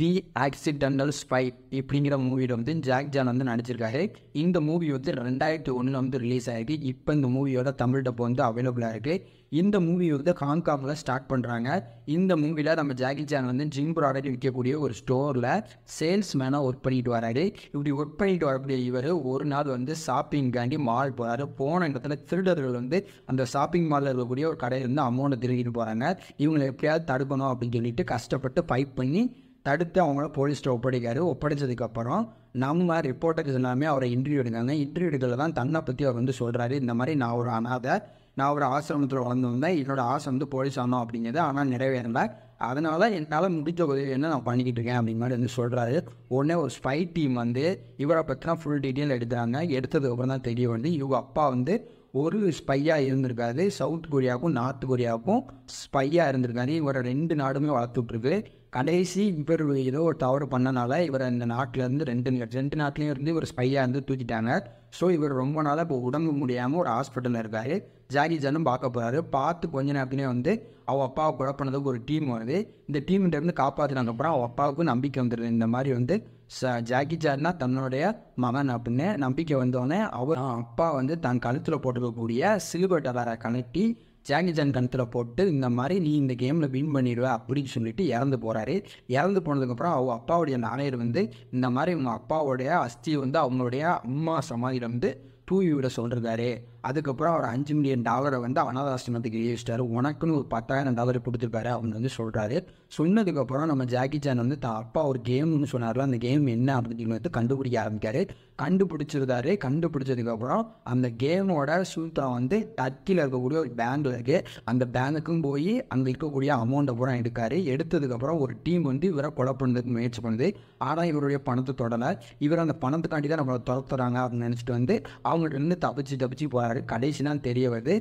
தி accidental spite இப்படிங்கிற மூவியில் வந்து ஜாக் ஜான் வந்து நடிச்சிருக்காரு இந்த மூவி வந்து ரெண்டாயிரத்தி ஒன்றில் வந்து ரிலீஸ் ஆகிருக்கு இப்போ இந்த மூவியோட தமிழ் டப்போ வந்து அவைலபிளாக இருக்குது இந்த மூவி வந்து ஹாங்காங்கில் ஸ்டார்ட் பண்ணுறாங்க இந்த மூவியில் நம்ம ஜாக்கி ஜான் வந்து ஜிம் ப்ராடக்ட் விற்கக்கூடிய ஒரு ஸ்டோரில் சேல்ஸ்மேனாக ஒர்க் பண்ணிட்டு வராரு இப்படி ஒர்க் பண்ணிட்டு வரக்கூடிய இவர் ஒரு நாள் வந்து ஷாப்பிங்காண்டி மால் போகிறாரு போன இடத்துல திருடர்கள் வந்து அந்த ஷாப்பிங் மாலில் இருக்கக்கூடிய ஒரு கடையில் இருந்து அமௌண்ட்டை திருக்கிட்டு போகிறாங்க இவங்களை எப்படியாவது தடுக்கணும் அப்படின்னு சொல்லிட்டு கஷ்டப்பட்டு ஃபைட் பண்ணி தடுத்து அவங்கள போலீஸ்கிட்ட ஒப்படைக்காரு ஒப்படைச்சதுக்கப்புறம் நம்ம ரிப்போர்ட்டர்ஸ் எல்லாமே அவரை இன்டர்வியூ எடுக்காங்க இன்டர்வியூ எடுக்கிறது தான் தன்னை பற்றி அவர் வந்து சொல்கிறாரு இந்த மாதிரி நான் ஒரு அனாதை நான் ஒரு ஆசிரமத்தில் வளர்ந்து வந்தேன் என்னோடய ஆசை வந்து போலீஸ் ஆனோம் அப்படிங்கிறது ஆனால் நிறைவேறலை அதனால் என்னால் முடிஞ்ச உதவி என்ன நான் பண்ணிக்கிட்டு இருக்கேன் அப்படிங்கிற மாதிரி வந்து சொல்கிறாரு உடனே ஒரு ஸ்பை டீம் வந்து இவரை பற்றினா ஃபுல் டீட்டெயில் எடுத்தாங்க எடுத்ததுக்கப்புறம் தான் தெரிய வந்து இவங்க அப்பா வந்து ஒரு ஸ்பையாக இருந்திருக்காரு சவுத் கொரியாவுக்கும் நார்த் கொரியாவுக்கும் ஸ்பையாக இருந்திருக்காரு இவரை ரெண்டு நாடுமே வளர்த்துட்ருக்கு கடைசி இவர் ஏதோ ஒரு தவறு பண்ணனால இவர் இந்த நாட்டிலேருந்து ரெண்டு ரெண்டு நாட்டிலையும் இருந்து இவர் ஸ்பையாக இருந்து தூக்கிட்டாங்க ஸோ இவர் ரொம்ப நாளாக இப்போ உடம்பு முடியாமல் ஒரு ஹாஸ்பிட்டலில் இருக்கார் ஜாகி ஜானும் பார்க்க போகிறாரு பார்த்து கொஞ்ச நேரத்துலேயே வந்து அவள் அப்பாவை குழப்பினதுக்கு பண்ணதுக்கு ஒரு டீம் வருது இந்த டீம்கிட்ட இருந்து காப்பாற்றினதுக்கப்புறம் அவள் அப்பாவுக்கும் நம்பிக்கை வந்துடுது இந்த மாதிரி வந்து ச ஜாக்கி சார்னா தன்னுடைய மகன் அப்படின்னு நம்பிக்கை வந்தோடனே அவர் அப்பா வந்து தன் கழுத்தில் போட்டுக்கக்கூடிய சில்வர் டலரை கலட்டி ஜாங்கி ஜான் கணத்தில் போட்டு இந்த மாதிரி நீ இந்த கேமில் வின் பண்ணிடுவ அப்படின்னு சொல்லிட்டு இறந்து போகிறாரு இறந்து போனதுக்கப்புறம் அவங்க அப்பாவுடைய நாணயர் வந்து இந்த மாதிரி உங்கள் அப்பாவுடைய அஸ்தி வந்து அவங்களுடைய அம்மா சமாதியில் வந்து டூ யூட சொல்கிறாரு அதுக்கப்புறம் அவர் அஞ்சு மில்லியன் டாலரை வந்து அனாதாசிரமத்துக்கு யோசிச்சிட்டாரு உனக்குன்னு ஒரு பத்தாயிரம் டாலர் கொடுத்துருப்பாரு அப்படின்னு வந்து சொல்கிறாரு சொன்னதுக்கப்புறம் நம்ம ஜாக்கி சான் வந்து தான் அப்பா ஒரு கேம்னு சொன்னார்ல அந்த கேம் என்ன அப்படின்னு வந்து கண்டுபிடிக்க ஆரம்பிக்காரு கண்டுபிடிச்சிருந்தாரு கண்டுபிடிச்சதுக்கப்புறம் அந்த கேமோட சூத்தா வந்து டர்க்கியில் இருக்கக்கூடிய ஒரு பேங்க் இருக்குது அந்த பேங்குக்கும் போய் அங்கே இருக்கக்கூடிய அமௌண்ட்டை பூரா எடுக்காரு எடுத்ததுக்கப்புறம் ஒரு டீம் வந்து இவரை கொலை பண்ணுறதுக்கு முயற்சி பண்ணுது ஆனால் இவருடைய பணத்தை தொடலை இவர் அந்த பணத்துக்காண்டி தான் நம்மளை துரத்துறாங்க அப்படின்னு நினச்சிட்டு வந்து அவங்க அவங்ககிட்ட தப்பிச்சு தப்பிச்சு போகிறாரு கடைசி தான் தெரிய வருது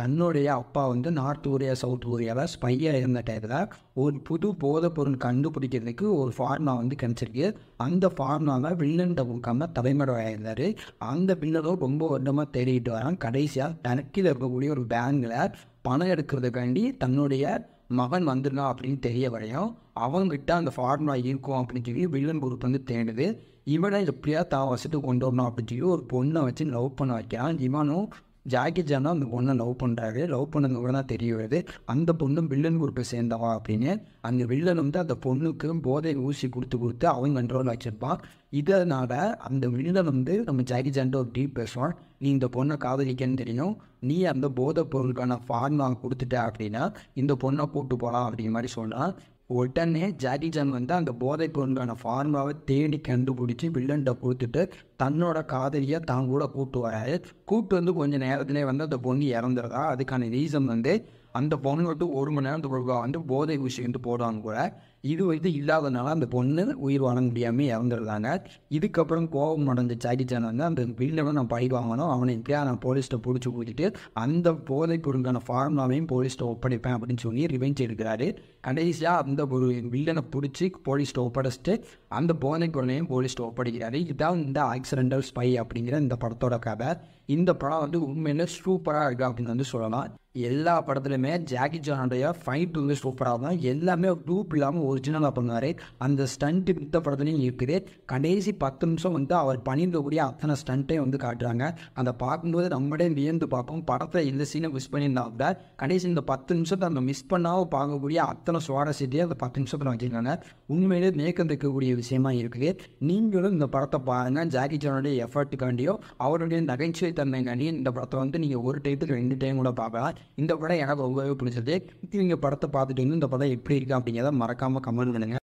தன்னுடைய அப்பா வந்து நார்த் கொரியா சவுத் கொரியாவில் ஸ்பையாக இருந்த டயத்தில் ஒரு புது போதைப் பொருள் கண்டுபிடிக்கிறதுக்கு ஒரு ஃபார்மா வந்து கிடச்சிருக்கு அந்த ஃபார்மாவை வில்லன்ட்ட கொடுக்காம இருந்தார் அந்த வில்லனும் ரொம்ப வருடமாக தேடிட்டு வரான் கடைசியாக தனக்கில் இருக்கக்கூடிய ஒரு பேங்கில் பணம் எடுக்கிறதுக்காண்டி தன்னுடைய மகன் வந்துருந்தா அப்படின்னு தெரிய வரையும் விட்டால் அந்த ஃபார்முலா இருக்கும் அப்படின்னு சொல்லி வில்லன் குரூப் வந்து தேடுது இவனை எப்படியா தான் வசதி கொண்டு வரணும் அப்படின்னு சொல்லி ஒரு பொண்ணை வச்சு லவ் பண்ண வைக்கிறான் இவனும் ஜாக்கி ஜான் தான் அந்த பொண்ணை லவ் பண்ணுறாரு லவ் பண்ணதுக்கு தான் தெரிய வருது அந்த பொண்ணும் வில்லன் குரூப்பை சேர்ந்தவா அப்படின்னு அந்த வில்லன் வந்து அந்த பொண்ணுக்கு போதை ஊசி கொடுத்து கொடுத்து அவங்க கண்ட்ரோல் வச்சுருப்பான் இதனால் அந்த வில்லன் வந்து நம்ம ஜாக்கி ஜான்ட்டு ஒரு டீப் பேசுவான் நீ இந்த பொண்ணை காதலிக்கன்னு தெரியும் நீ அந்த போதை பொருளுக்கான ஃபார்மா கொடுத்துட்ட அப்படின்னா இந்த பொண்ணை கூப்பிட்டு போகலாம் அப்படிங்கிற மாதிரி சொன்னால் உடனே ஜாடிஜன் வந்து அந்த போதை உண்டான ஃபார்மாவை தேடி கண்டுபிடிச்சி வில்லன்ட்ட கொடுத்துட்டு தன்னோட காதலியை தான் கூட கூட்டு வராது கூட்டு வந்து கொஞ்சம் நேரத்துலேயே வந்து அந்த பொண்ணு இறந்துடுறா அதுக்கான ரீசன் வந்து அந்த பொண்ணு மட்டும் ஒரு மணி நேரத்துக்கு வந்து போதை ஊசி வந்து போடுவாங்க கூட இது வந்து இல்லாதனால அந்த பொண்ணு உயிர் வாழ முடியாமல் இறந்துருந்தாங்க இதுக்கப்புறம் கோபம் நடந்து சாட்டிச்சான் வந்து அந்த பில்டரை நான் பழி வாங்கணும் அவனை இப்படியா நான் போலீஸ்ட்டை பிடிச்சி கொடுத்துட்டு அந்த போதை பொருளுக்கான ஃபார்ம்லாமையும் போலீஸ்ட்டை ஒப்படைப்பேன் அப்படின்னு சொல்லி ரிவெஞ்ச் எடுக்கிறாரு கடைசியாக அந்த ஒரு வில்லனை பிடிச்சி போலீஸ்ட்டை ஒப்படைச்சிட்டு அந்த போதை பொருளையும் போலீஸ்ட்டை ஒப்படைக்கிறாரு இதுதான் இந்த ஆக்சிடென்டல் ஸ்பை அப்படிங்கிற இந்த படத்தோட கதை இந்த படம் வந்து உண்மையிலே சூப்பராக இருக்குது அப்படின்னு வந்து சொல்லலாம் எல்லா படத்துலையுமே ஜாக்கி ஜானுடைய ஃபைட் வந்து சூப்பராக தான் எல்லாமே டூப் இல்லாமல் ஒரிஜினலாக பண்ணுவார் அந்த ஸ்டண்ட்டு மித்த படத்துலையும் இருக்குது கடைசி பத்து நிமிஷம் வந்து அவர் பண்ணியிருக்கக்கூடிய அத்தனை ஸ்டண்ட்டையும் வந்து காட்டுறாங்க அதை பார்க்கும்போது நம்மளே வியந்து பார்ப்போம் படத்தை எந்த சீனை மிஸ் பண்ணியிருந்தா கூட கடைசி இந்த பத்து நிமிஷத்தை நம்ம மிஸ் பண்ணாமல் பார்க்கக்கூடிய அத்தனை சுவாரஸ்யத்தையும் அந்த பத்து நிமிஷத்தில் வச்சுருக்காங்க உண்மையிலே மேக்கம் இருக்கக்கூடிய விஷயமா இருக்குது நீங்களும் இந்த படத்தை பாருங்கள் ஜாக்கி ஜானுடைய எஃபர்ட்டுக்காண்டியோ அவருடைய நகைச்சுவை தன்மைக்காண்டியும் இந்த படத்தை வந்து நீங்கள் ஒரு டைத்துக்கு ரெண்டு டைம் கூட பார்க்கலாம் இந்த படம் எனக்கு ரொம்பவே பிடிச்சது நீங்கள் படத்தை பார்த்துட்டு வந்து இந்த படம் எப்படி இருக்குது அப்படிங்கிறத மறக்காமல் kamu dengan